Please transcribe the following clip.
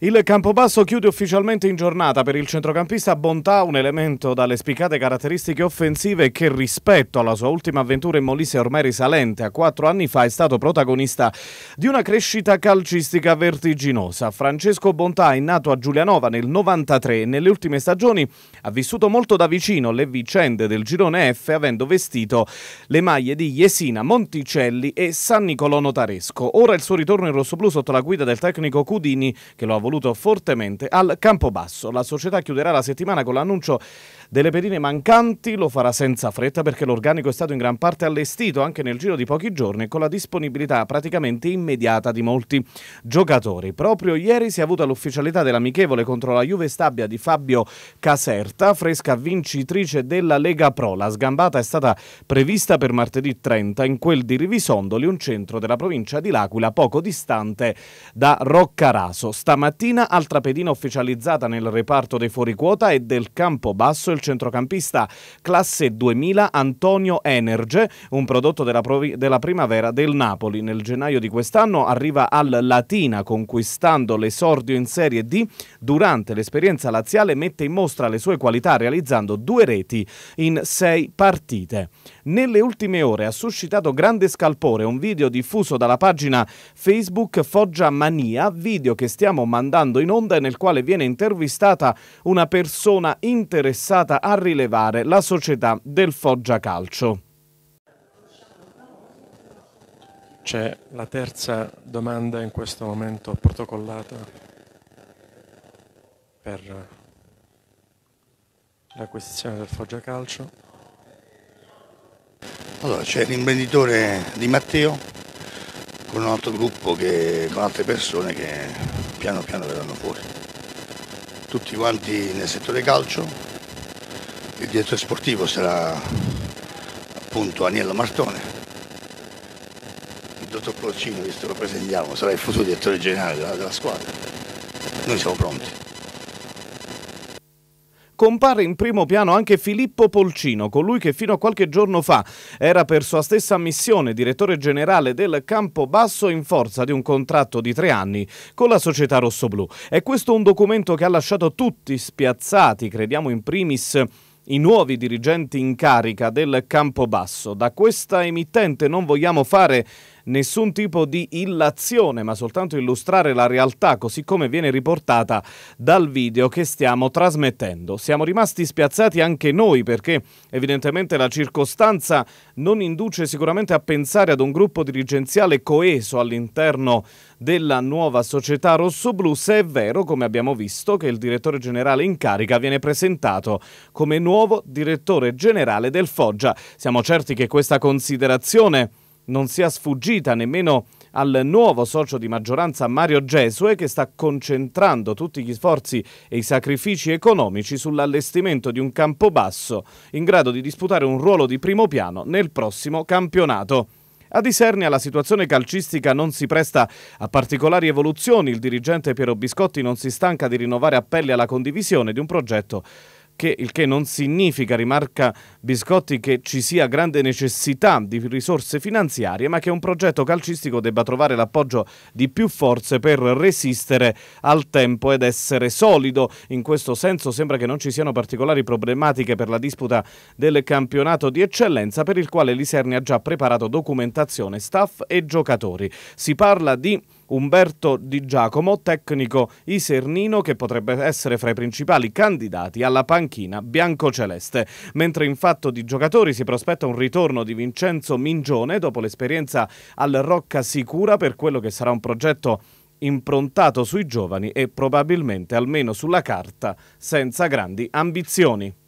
Il Campobasso chiude ufficialmente in giornata per il centrocampista Bontà, un elemento dalle spiccate caratteristiche offensive che rispetto alla sua ultima avventura in Molise ormai risalente a quattro anni fa è stato protagonista di una crescita calcistica vertiginosa. Francesco Bontà è nato a Giulianova nel 93 e nelle ultime stagioni ha vissuto molto da vicino le vicende del girone F avendo vestito le maglie di Jesina, Monticelli e San Nicolò Notaresco. Ora il suo ritorno in rossoblù sotto la guida del tecnico Cudini che lo ha voluto fortemente al Campobasso. La società chiuderà la settimana con l'annuncio delle pedine mancanti, lo farà senza fretta perché l'organico è stato in gran parte allestito anche nel giro di pochi giorni con la disponibilità praticamente immediata di molti giocatori. Proprio ieri si è avuta l'ufficialità dell'amichevole contro la Juve Stabia di Fabio Caserta, fresca vincitrice della Lega Pro. La sgambata è stata prevista per martedì 30 in quel di Rivisondoli, un centro della provincia di L'Aquila poco distante da Roccaraso. Stamattina mattina, altra pedina ufficializzata nel reparto dei fuoriquota è del campo basso il centrocampista classe 2000 Antonio Energe, un prodotto della, della primavera del Napoli. Nel gennaio di quest'anno arriva al Latina conquistando l'esordio in Serie D. Durante l'esperienza laziale mette in mostra le sue qualità realizzando due reti in sei partite. Nelle ultime ore ha suscitato grande scalpore un video diffuso dalla pagina Facebook Foggia Mania, video che stiamo mandando andando in onda e nel quale viene intervistata una persona interessata a rilevare la società del Foggia Calcio. C'è la terza domanda in questo momento protocollata per l'acquisizione del Foggia Calcio. Allora c'è l'imprenditore di Matteo con un altro gruppo, che, con altre persone che piano piano verranno fuori. Tutti quanti nel settore calcio, il direttore sportivo sarà appunto Aniello Martone, il dottor Porcino, visto che lo presentiamo, sarà il futuro direttore generale della, della squadra. Noi siamo pronti compare in primo piano anche Filippo Polcino, colui che fino a qualche giorno fa era per sua stessa missione direttore generale del campo basso in forza di un contratto di tre anni con la società rossoblù. È questo un documento che ha lasciato tutti spiazzati, crediamo in primis i nuovi dirigenti in carica del campo basso. Da questa emittente non vogliamo fare nessun tipo di illazione, ma soltanto illustrare la realtà così come viene riportata dal video che stiamo trasmettendo. Siamo rimasti spiazzati anche noi perché evidentemente la circostanza non induce sicuramente a pensare ad un gruppo dirigenziale coeso all'interno della nuova società rossoblu, se è vero, come abbiamo visto, che il direttore generale in carica viene presentato come nuovo direttore generale del Foggia. Siamo certi che questa considerazione non sia sfuggita nemmeno al nuovo socio di maggioranza Mario Gesue che sta concentrando tutti gli sforzi e i sacrifici economici sull'allestimento di un campobasso in grado di disputare un ruolo di primo piano nel prossimo campionato. A Isernia la situazione calcistica non si presta a particolari evoluzioni, il dirigente Piero Biscotti non si stanca di rinnovare appelli alla condivisione di un progetto che, il che non significa, rimarca Biscotti, che ci sia grande necessità di risorse finanziarie, ma che un progetto calcistico debba trovare l'appoggio di più forze per resistere al tempo ed essere solido. In questo senso sembra che non ci siano particolari problematiche per la disputa del campionato di eccellenza per il quale l'Iserni ha già preparato documentazione, staff e giocatori. Si parla di Umberto Di Giacomo, tecnico isernino che potrebbe essere fra i principali candidati alla panchina biancoceleste. Mentre in fatto di giocatori si prospetta un ritorno di Vincenzo Mingione dopo l'esperienza al Rocca Sicura per quello che sarà un progetto improntato sui giovani e probabilmente almeno sulla carta senza grandi ambizioni.